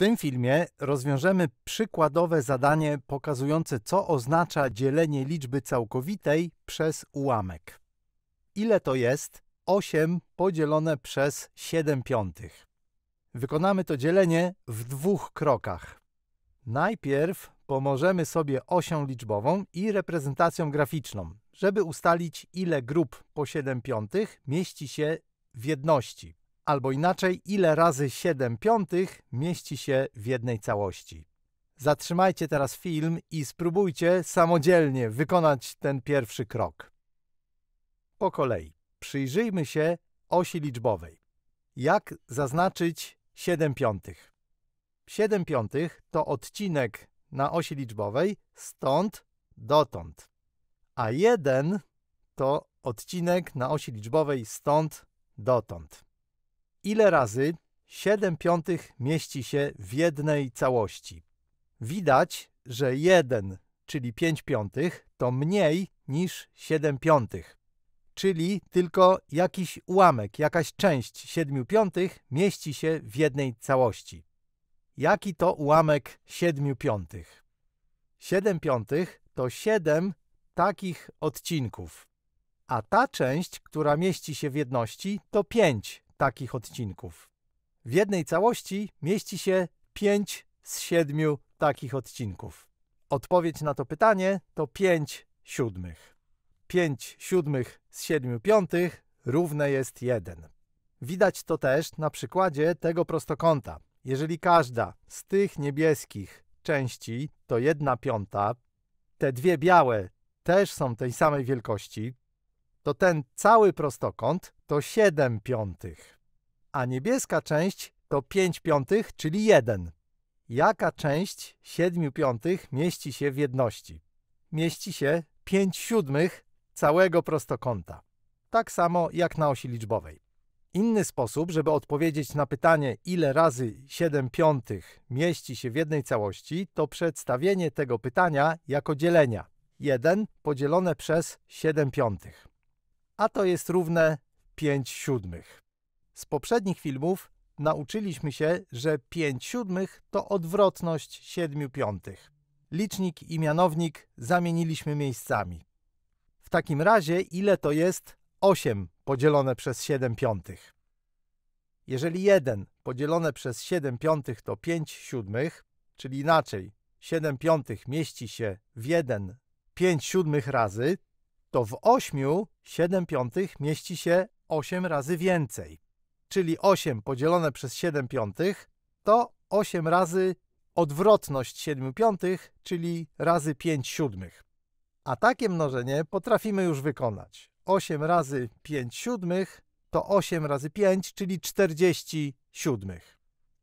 tym filmie rozwiążemy przykładowe zadanie pokazujące, co oznacza dzielenie liczby całkowitej przez ułamek. Ile to jest 8 podzielone przez 7 piątych? Wykonamy to dzielenie w dwóch krokach. Najpierw pomożemy sobie osią liczbową i reprezentacją graficzną, żeby ustalić ile grup po 7 piątych mieści się w jedności, albo inaczej, ile razy 7 piątych mieści się w jednej całości. Zatrzymajcie teraz film i spróbujcie samodzielnie wykonać ten pierwszy krok. Po kolei przyjrzyjmy się osi liczbowej. Jak zaznaczyć 7 piątych? 7 piątych to odcinek na osi liczbowej stąd dotąd, a 1 to odcinek na osi liczbowej stąd dotąd ile razy 7 piątych mieści się w jednej całości. Widać, że 1, czyli 5 piątych, to mniej niż 7 piątych. Czyli tylko jakiś ułamek, jakaś część 7 piątych mieści się w jednej całości. Jaki to ułamek 7 piątych? 7 piątych to 7 takich odcinków. A ta część, która mieści się w jedności, to 5 takich odcinków. W jednej całości mieści się 5 z 7 takich odcinków. Odpowiedź na to pytanie to 5 siódmych. 5 siódmych z 7 piątych równe jest 1. Widać to też na przykładzie tego prostokąta. Jeżeli każda z tych niebieskich części to 1 piąta, te dwie białe też są tej samej wielkości, to ten cały prostokąt to 7 piątych, a niebieska część to 5 piątych, czyli 1. Jaka część 7 piątych mieści się w jedności? Mieści się 5 siódmych całego prostokąta. Tak samo jak na osi liczbowej. Inny sposób, żeby odpowiedzieć na pytanie, ile razy 7 piątych mieści się w jednej całości, to przedstawienie tego pytania jako dzielenia. 1 podzielone przez 7 piątych a to jest równe 5 siódmych. Z poprzednich filmów nauczyliśmy się, że 5 siódmych to odwrotność 7 piątych. Licznik i mianownik zamieniliśmy miejscami. W takim razie ile to jest 8 podzielone przez 7 piątych? Jeżeli 1 podzielone przez 7 piątych to 5 siódmych, czyli inaczej 7 piątych mieści się w 1 5 siódmych razy, to w 8 7 piątych mieści się 8 razy więcej. Czyli 8 podzielone przez 7 piątych to 8 razy odwrotność 7 piątych, czyli razy 5 siódmych. A takie mnożenie potrafimy już wykonać. 8 razy 5 siódmych to 8 razy 5, czyli 40 siódmych.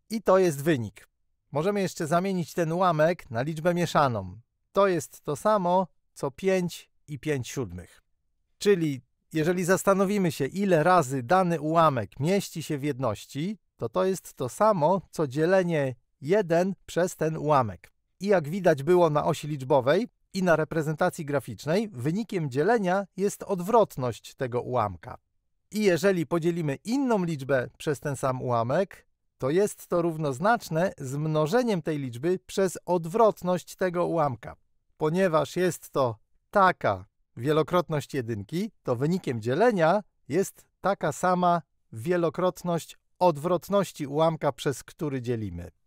I to jest wynik. Możemy jeszcze zamienić ten ułamek na liczbę mieszaną. To jest to samo, co 5 i 5 siódmych. Czyli jeżeli zastanowimy się, ile razy dany ułamek mieści się w jedności, to to jest to samo, co dzielenie 1 przez ten ułamek. I jak widać było na osi liczbowej i na reprezentacji graficznej, wynikiem dzielenia jest odwrotność tego ułamka. I jeżeli podzielimy inną liczbę przez ten sam ułamek, to jest to równoznaczne z mnożeniem tej liczby przez odwrotność tego ułamka. Ponieważ jest to taka wielokrotność jedynki, to wynikiem dzielenia jest taka sama wielokrotność odwrotności ułamka, przez który dzielimy.